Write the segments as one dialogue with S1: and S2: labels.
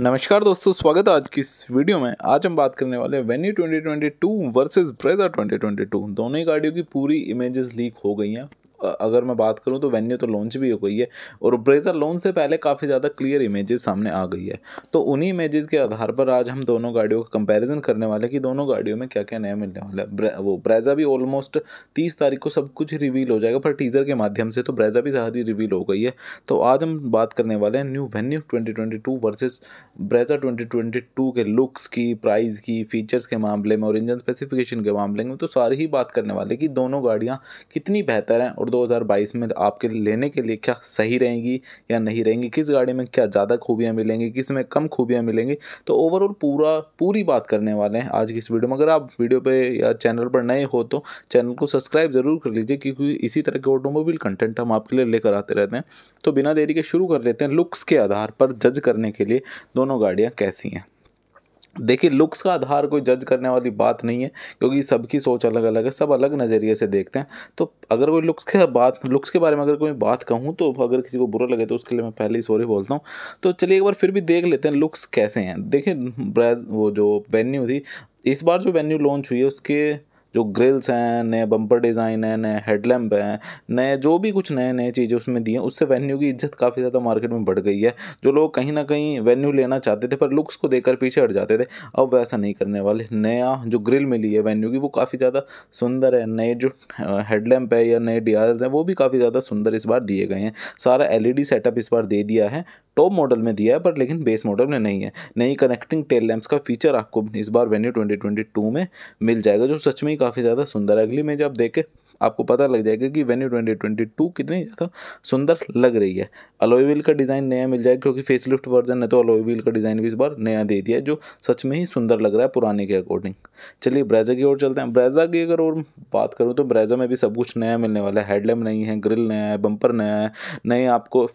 S1: नमस्कार दोस्तों स्वागत है आज की इस वीडियो में आज हम बात करने वाले हैं वेन्यू 2022 वर्सेस ब्रेजा 2022 दोनों ही गाड़ियों की पूरी इमेजेस लीक हो गई हैं अगर मैं बात करूँ तो वेन्यू तो लॉन्च भी हो गई है और ब्रेजर लॉन्च से पहले काफ़ी ज़्यादा क्लियर इमेजेस सामने आ गई है तो उन्हीं इमेजेस के आधार पर आज हम दोनों गाड़ियों का कंपेरिजन करने वाले हैं कि दोनों गाड़ियों में क्या क्या नया मिलने वाला है वो ब्रेजा भी ऑलमोस्ट तीस तारीख को सब कुछ रिवील हो जाएगा पर टीज़र के माध्यम से तो ब्रेजा भी सारी रिवील हो गई है तो आज हम बात करने वाले हैं new Venue twenty twenty two versus Brezza twenty twenty two के लुक्स की प्राइस की फीचर्स के मामले में और इंजन स्पेसिफिकेशन के मामले में तो सारी ही बात करने वाले कि दोनों गाड़ियाँ कितनी बेहतर हैं और 2022 में आपके लेने के लिए क्या सही रहेंगी या नहीं रहेंगी किस गाड़ी में क्या ज़्यादा खूबियाँ मिलेंगी किस में कम खूबियाँ मिलेंगी तो ओवरऑल पूरा पूरी बात करने वाले हैं आज की इस वीडियो में अगर आप वीडियो पर या चैनल पर नए हो तो चैनल को सब्सक्राइब ज़रूर कर लीजिए क्योंकि इसी तरह के ऑटोमोबाइल कंटेंट हम आपके लिए लेकर आते रहते हैं तो बिना देरी के शुरू कर लेते हैं लुक्स के आधार पर जज करने के लिए दोनों गाड़ियाँ कैसी हैं देखिए लुक्स का आधार कोई जज करने वाली बात नहीं है क्योंकि सबकी सोच अलग अलग है सब अलग नज़रिए से देखते हैं तो अगर कोई लुक्स के बात लुक्स के बारे में अगर कोई बात कहूँ तो अगर किसी को बुरा लगे तो उसके लिए मैं पहले ही सॉरी बोलता हूँ तो चलिए एक बार फिर भी देख लेते हैं लुक्स कैसे हैं देखिए ब्रैज वो जो वेन्यू थी इस बार जो वेन्यू लॉन्च हुई है उसके जो ग्रिल्स हैं नए बम्पर डिज़ाइन है नए हेडलैम्प हैं नए जो भी कुछ नए नए चीज़ें उसमें दी हैं उससे वेन्यू की इज्जत काफ़ी ज़्यादा मार्केट में बढ़ गई है जो लोग कहीं ना कहीं वेन्यू लेना चाहते थे पर लुक्स को देखकर पीछे हट जाते थे अब वैसा नहीं करने वाले नया जो ग्रिल मिली है वेन्यू की वो काफ़ी ज़्यादा सुंदर है नए जो हेडलैम्प है या नए डी हैं वो भी काफ़ी ज़्यादा सुंदर इस बार दिए गए हैं सारा एल सेटअप इस बार दे दिया है टॉप मॉडल में दिया है पर लेकिन बेस मॉडल में नहीं है नई कनेक्टिंग टेल लैम्प्स का फीचर आपको इस बार वेन्यू ट्वेंटी ट्वेंटी टू में मिल जाएगा जो सच में ही काफ़ी ज़्यादा सुंदर है अगली में जब देखें आपको पता लग जाएगा कि वेन्यू ट्वेंटी ट्वेंटी टू कितनी ज़्यादा सुंदर लग रही है अलोई व्हील का डिज़ाइन नया मिल जाएगा क्योंकि फेसलिफ्ट वर्जन है तो अलोई व्हील का डिज़ाइन भी इस बार नया दे दिया है जो सच में ही सुंदर लग रहा है पुराने के अकॉर्डिंग चलिए ब्रेजा की ओर चलते हैं ब्रेजा की अगर और बात करूँ तो ब्रेजा में भी सब कुछ नया मिलने वाला है हेडलैम्प नहीं है ग्रिल नया है बम्पर नया है नए आपको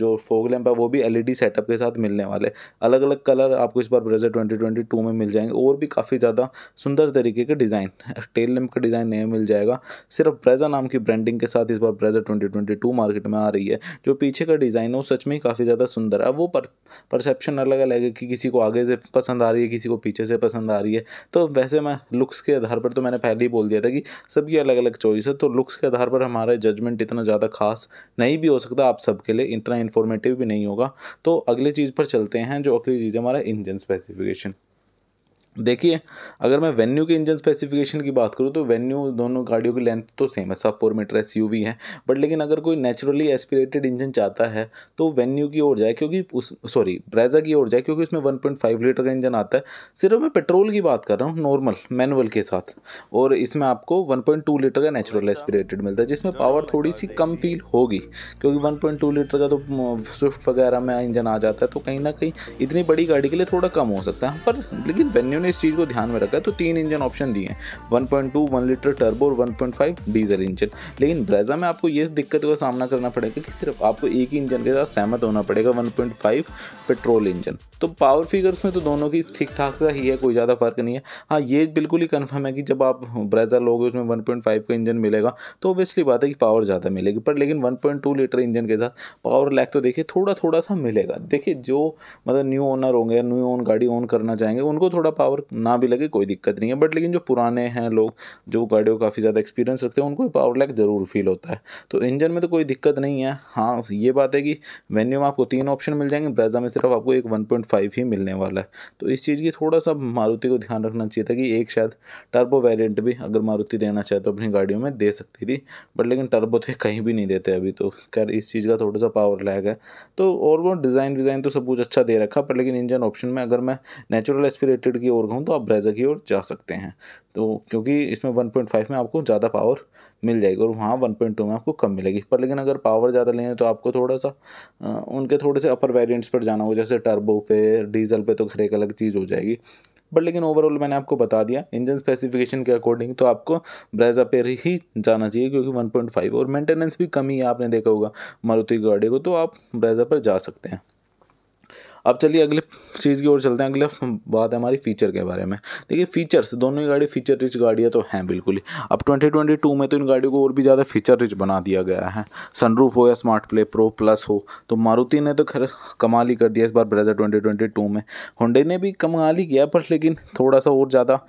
S1: जो फोग लैम्प है वो भी एल सेटअप के साथ मिलने वाले अलग अलग कलर आपको इस बार ब्रेजा ट्वेंटी में मिल जाएंगे और भी काफ़ी ज़्यादा सुंदर तरीके के डिज़ाइन टेल लैम्प का डिज़ाइन नया मिल जाएगा सिर्फ ब्रेजा नाम की ब्रांडिंग के साथ इस बार ब्रेजा 2022 मार्केट में आ रही है जो पीछे का डिज़ाइन है वो सच में ही काफ़ी ज़्यादा सुंदर है वो पर परसेप्शन अलग अलग है कि किसी को आगे से पसंद आ रही है किसी को पीछे से पसंद आ रही है तो वैसे मैं लुक्स के आधार पर तो मैंने पहले ही बोल दिया था कि सबकी अलग अलग चॉइस है तो लुक्स के आधार पर हमारा जजमेंट इतना ज़्यादा खास नहीं भी हो सकता आप सबके लिए इतना इन्फॉर्मेटिव भी नहीं होगा तो अगली चीज़ पर चलते हैं जो अगली चीज़ है हमारा इंजन स्पेसिफिकेशन देखिए अगर मैं वेन्यू के इंजन स्पेसिफिकेशन की बात करूँ तो वेन्यू दोनों गाड़ियों की लेंथ तो सेम है सब फोर मीटर एस यू है बट लेकिन अगर कोई नेचुरली एस्पिरेटेड इंजन चाहता है तो वेन्यू की ओर जाए क्योंकि उस सॉरी ब्रेजा की ओर जाए क्योंकि उसमें वन पॉइंट फाइव लीटर का इंजन आता है सिर्फ मैं पेट्रोल की बात कर रहा हूँ नॉर्मल मैनुअल के साथ और इसमें आपको वन पॉइंट टू लीटर का नेचुरल अच्छा। एस्पिरेटेड मिलता है जिसमें पावर थोड़ी सी कम फील होगी क्योंकि वन पॉइंट टू लीटर का तो स्विफ्ट वगैरह में इंजन आ जाता है तो कहीं ना कहीं इतनी बड़ी गाड़ी के लिए थोड़ा कम हो सकता है पर लेकिन वेन्यू इन्होंने इस चीज़ को ध्यान में रखा तो तीन इंजन ऑप्शन दिए हैं one point two one litre turbo और one point five diesel engine लेकिन ब्रेजा में आपको ये दिक्कत का सामना करना पड़ेगा कि सिर्फ आपको एक ही इंजन के साथ सहमत होना पड़ेगा one point five petrol engine तो पावर फिगर्स में तो दोनों की ठीक ठाक का ही है कोई ज़्यादा फ़र्क नहीं है हाँ ये बिल्कुल ही कन्फर्म है कि जब आप ब्रेजा लोगे उसमें वन पॉइंट फाइव का इंजन मिलेगा तो ओबियसली बात है कि पावर ज़्यादा मिलेगी पर लेकिन one point two litre engine के साथ पावर लैक तो देखिए थोड़ा थोड़ा सा मिलेगा देखिए जो मतलब न्यू ओनर होंगे न्यू ओन गाड़ी ओन करना चाहेंगे उनको थोड़ा पावर पावर ना भी लगे कोई दिक्कत नहीं है बट लेकिन जो पुराने हैं लोग जो गाड़ियों का काफ़ी ज़्यादा एक्सपीरियंस रखते हैं उनको पावर लैग ज़रूर फील होता है तो इंजन में तो कोई दिक्कत नहीं है हाँ ये बात है कि वेन्यू में आपको तीन ऑप्शन मिल जाएंगे ब्रेजा में सिर्फ आपको एक वन ही मिलने वाला है तो इस चीज़ की थोड़ा सा मारुति को ध्यान रखना चाहिए था कि एक शायद टर्बो वेरियंट भी अगर मारुति देना चाहे तो अपनी गाड़ियों में दे सकती थी बट लेकिन टर्बो तो कहीं भी नहीं देते अभी तो खैर इस चीज़ का थोड़ा सा पावर लैग है तो और वो डिज़ाइन डिज़ाइन तो सब कुछ अच्छा दे रखा पर लेकिन इंजन ऑप्शन में अगर मैं नेचुरल एस्पिरेटेड की ओर कहूँ तो आप ब्रेजर की ओर जा सकते हैं तो क्योंकि इसमें 1.5 में आपको ज़्यादा पावर मिल जाएगी और वहाँ टू में आपको कम मिलेगी पर लेकिन अगर पावर ज़्यादा लेंगे तो आपको थोड़ा सा उनके थोड़े से अपर वेरियंट्स पर जाना होगा जैसे टर्बो पे डीजल पे तो घर एक अलग चीज़ हो जाएगी बट लेकिन ओवरऑल मैंने आपको बता दिया इंजन स्पेसिफिकेशन के अकॉर्डिंग तो आपको ब्रेजा पे ही जाना चाहिए क्योंकि 1.5 और मेंटेनेंस भी कम ही है आपने देखा होगा मारुति गाड़ी को तो आप ब्रेजा पर जा सकते हैं अब चलिए अगले चीज़ की ओर चलते हैं अगले बात है हमारी फीचर के बारे में देखिए फीचर्स दोनों ही गाड़ी फीचर रिच गाड़ियाँ तो हैं बिल्कुल ही अब ट्वेंटी ट्वेंटी टू में तो इन गाड़ियों को और भी ज़्यादा फीचर रिच बना दिया गया है सनरूफ हो या स्मार्ट प्ले प्रो प्लस हो तो मारुति ने तो खैर कमाल ही कर दिया इस बार ब्रेजर ट्वेंटी ट्वेंटी टू में होंडे ने भी कमाल ही किया पर लेकिन थोड़ा सा और ज़्यादा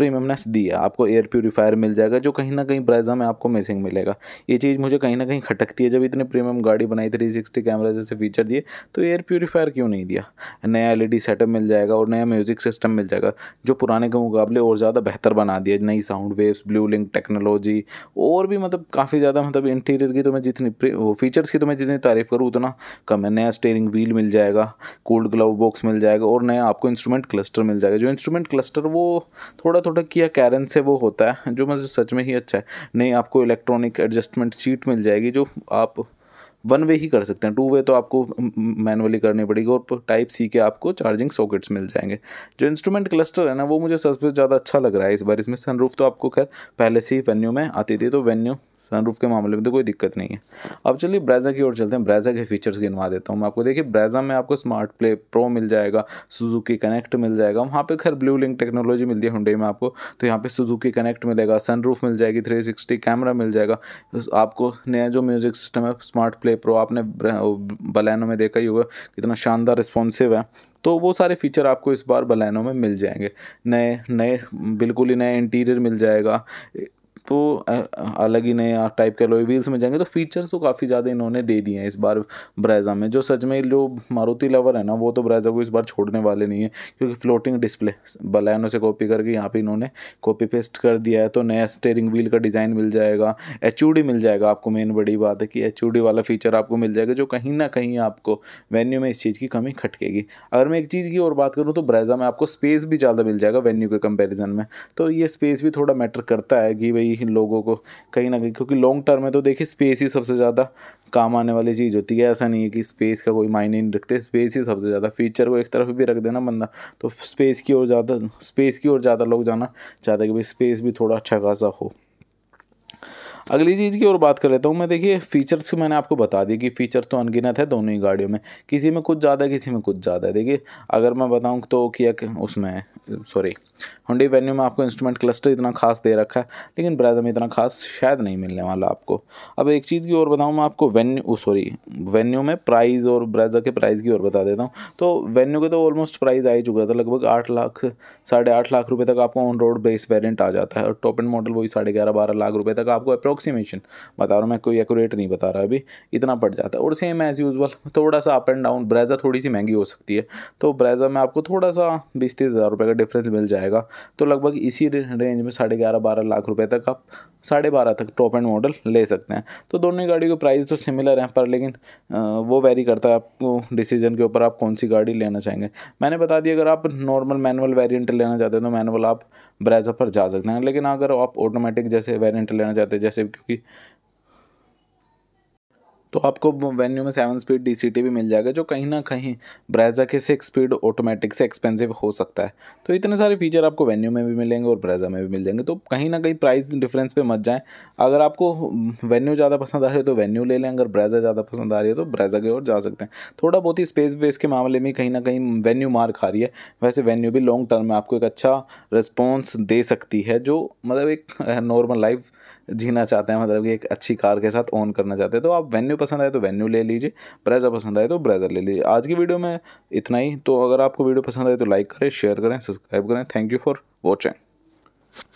S1: प्रीमियमनेस दी है आपको एयर प्योरीफायर मिल जाएगा जो कहीं ना कहीं ब्राइजा में आपको मिसिंग मिलेगा ये चीज़ मुझे कहीं ना कहीं खटकती है जब इतने प्रीमियम गाड़ी बनाई थ्री सिक्सटी कैमरा जैसे फीचर दिए तो एयर प्योरीफायर क्यों नहीं दिया नया एल सेटअप e मिल जाएगा और नया म्यूज़िक सिस्टम मिल जाएगा जो पुराने के मुकाबले और ज़्यादा बेहतर बना दिया नई sound waves Bluelink technology और भी मतलब काफ़ी ज़्यादा मतलब इंटीरियर की तो मैं जितनी फीचर्स की तो मैं जितनी तारीफ़ करूँ उतना कम है नया स्टेयरिंग व्हील मिल जाएगा कोल्ड ग्लव बॉक्स मिल जाएगा और नया आपको इंस्ट्रूमेंट क्लस्टर मिल जाएगा जो इंस्ट्रूमेंट क्लस्टर वो थोड़ा थोड़ा प्रोडक्ट या कैरन से वो होता है जो मुझे सच में ही अच्छा है नहीं आपको इलेक्ट्रॉनिक एडजस्टमेंट सीट मिल जाएगी जो आप वन वे ही कर सकते हैं टू वे तो आपको मैनुअली करनी पड़ेगी और टाइप सी के आपको चार्जिंग सॉकेट्स मिल जाएंगे जो इंस्ट्रूमेंट क्लस्टर है ना वो मुझे सबसे ज़्यादा अच्छा लग रहा है इस बार इसमें सनरूफ तो आपको खैर पहले से ही वेन्यू में आती थी तो वेन्यू सनरूफ के मामले में तो कोई दिक्कत नहीं है अब चलिए ब्रेजा की ओर चलते हैं ब्रेजा के फीचर्स गिनवा देता हूँ मैं आपको देखिए ब्रेजा में आपको स्मार्ट प्ले प्रो मिल जाएगा सुजुकी कनेक्ट मिल जाएगा वहाँ पे खैर ब्लू लिंक टेक्नोलॉजी मिलती है हुडई में आपको तो यहाँ पे सुजुकी कनेक्ट मिलेगा सनरूफ मिल जाएगी थ्री सिक्सटी कैमरा मिल जाएगा आपको नया जो म्यूज़िक सिस्टम है स्मार्ट प्ले प्रो आपने बलैनो में देखा ही होगा कितना शानदार रिस्पॉन्सिव है तो वो सारे फीचर आपको इस बार बलैनो में मिल जाएंगे नए नए बिल्कुल ही नए इंटीरियर मिल जाएगा तो अलग ही नए टाइप के अलॉय व्हील्स में जाएंगे तो फीचर्स तो काफ़ी ज़्यादा इन्होंने दे दिए हैं इस बार ब्रेजा में जो सच में जो मारुति लवर है ना वो तो ब्रेजा को इस बार छोड़ने वाले नहीं है क्योंकि फ्लोटिंग डिस्प्ले बलैनो से कॉपी करके यहाँ पे इन्होंने कॉपी पेस्ट कर दिया है तो नया स्टेयरिंग व्हील का डिज़ाइन मिल जाएगा एच मिल जाएगा आपको मेन बड़ी बात है कि एच वाला फीचर आपको मिल जाएगा जो कहीं ना कहीं आपको वेन्यू में इस चीज़ की कमी खटकेगी अगर मैं एक चीज़ की और बात करूँ तो ब्रेजा में आपको स्पेस भी ज़्यादा मिल जाएगा वेन्यू के कंपेरिजन में तो ये स्पेस भी थोड़ा मैटर करता है कि भाई ही लोगों को कहीं ना कहीं क्योंकि लॉन्ग टर्म में तो देखिए स्पेस ही सबसे ज़्यादा काम आने वाली चीज़ होती है ऐसा नहीं है कि स्पेस का कोई मायने नहीं रखते स्पेस ही सबसे ज़्यादा फीचर को एक तरफ भी रख देना बंदा तो स्पेस की ओर ज़्यादा स्पेस की ओर ज़्यादा लोग जाना चाहते हैं कि भाई स्पेस भी थोड़ा अच्छा खासा हो अगली चीज़ की और बात कर लेता हूँ मैं देखिए फीचर्स मैंने आपको बता दी कि फ़ीचर्स तो अनगिनत है दोनों ही गाड़ियों में किसी में कुछ ज़्यादा है किसी में कुछ ज़्यादा है देखिए अगर मैं बताऊँ तो किया उसमें सॉरी होंडे वेन्यू में आपको इंस्ट्रूमेंट क्लस्टर इतना खास दे रखा है लेकिन ब्रेजा में इतना खास शायद नहीं मिलने वाला आपको अब एक चीज़ की और बताऊँ मैं आपको वेन्यू सॉरी वेन्यू में प्राइस और ब्रेजा के प्राइस की और बता देता हूँ तो वेन्यू के तो ऑलमोस्ट प्राइस आ ही चुका था लगभग आठ लाख साढ़े आठ लाख रुपये तक आपको ऑन रोड बेस वेरियंट आ जाता है और टॉप एंड मॉडल वही साढ़े ग्यारह बारह लाख रुपये तक आपको अप्रोक्सीमेशन बता रहा हूँ मैं कोई एकूरेट नहीं बता रहा अभी इतना पड़ जाता है और सेम एज़ यूजल थोड़ा सा अप एंड डाउन ब्रेजा थोड़ी सी महंगी हो सकती है तो ब्रेजा में आपको थोड़ा सा बीस तीस हज़ार रुपये का डिफरेंस मिल जाएगा जाएगा तो लगभग इसी रेंज में साढ़े ग्यारह बारह लाख रुपए तक आप साढ़े बारह तक टॉप एंड मॉडल ले सकते हैं तो दोनों गाड़ी के प्राइस तो सिमिलर हैं पर लेकिन वो वेरी करता है आपको डिसीजन के ऊपर आप कौन सी गाड़ी लेना चाहेंगे मैंने बता दिया अगर आप नॉर्मल मैनुअल वेरियंट लेना चाहते हैं तो मैनुअल आप ब्रेजा पर जा सकते हैं लेकिन अगर आप ऑटोमेटिक जैसे वेरियंट लेना चाहते हैं जैसे क्योंकि तो आपको वेन्यू में सेवन स्पीड डी भी मिल जाएगा जो कहीं ना कहीं ब्रेजा के सिक्स स्पीड ऑटोमेटिक से एक्सपेंसिव हो सकता है तो इतने सारे फीचर आपको वेन्यू में भी मिलेंगे और ब्रेजा में भी मिल जाएंगे तो कहीं ना कहीं प्राइस डिफरेंस पे मत जाएँ अगर आपको वेन्यू ज़्यादा पसंद आ रही है तो वेन्यू ले लें अगर ब्रेजा ज़्यादा पसंद आ रही है तो ब्रेजा की ओर जा सकते हैं थोड़ा बहुत ही स्पेस वेस के मामले में कहीं ना कहीं वेन्यू मार खा रही है वैसे वेन्यू भी लॉन्ग टर्म में आपको एक अच्छा रिस्पॉन्स दे सकती है जो मतलब एक नॉर्मल लाइफ जीना चाहते हैं मतलब कि एक अच्छी कार के साथ ओन करना चाहते हैं तो आप वेन्यू पसंद आए तो वेन्यू ले लीजिए ब्रेजर पसंद आए तो ब्रेजर ले लीजिए आज की वीडियो में इतना ही तो अगर आपको वीडियो पसंद आए तो लाइक करें शेयर करें सब्सक्राइब करें थैंक यू फॉर वॉचिंग